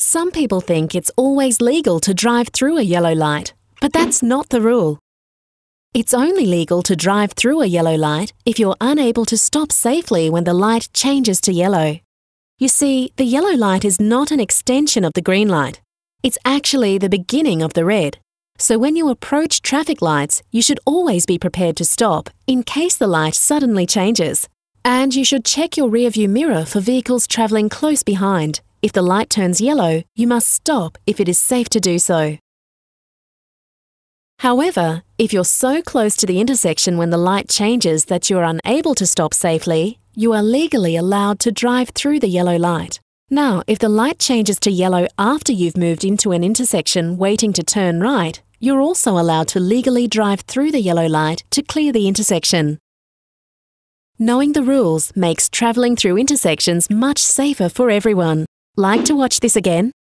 Some people think it's always legal to drive through a yellow light, but that's not the rule. It's only legal to drive through a yellow light if you're unable to stop safely when the light changes to yellow. You see, the yellow light is not an extension of the green light. It's actually the beginning of the red. So when you approach traffic lights, you should always be prepared to stop in case the light suddenly changes. And you should check your rearview mirror for vehicles travelling close behind if the light turns yellow, you must stop if it is safe to do so. However, if you're so close to the intersection when the light changes that you are unable to stop safely, you are legally allowed to drive through the yellow light. Now, if the light changes to yellow after you've moved into an intersection waiting to turn right, you're also allowed to legally drive through the yellow light to clear the intersection. Knowing the rules makes travelling through intersections much safer for everyone. Like to watch this again?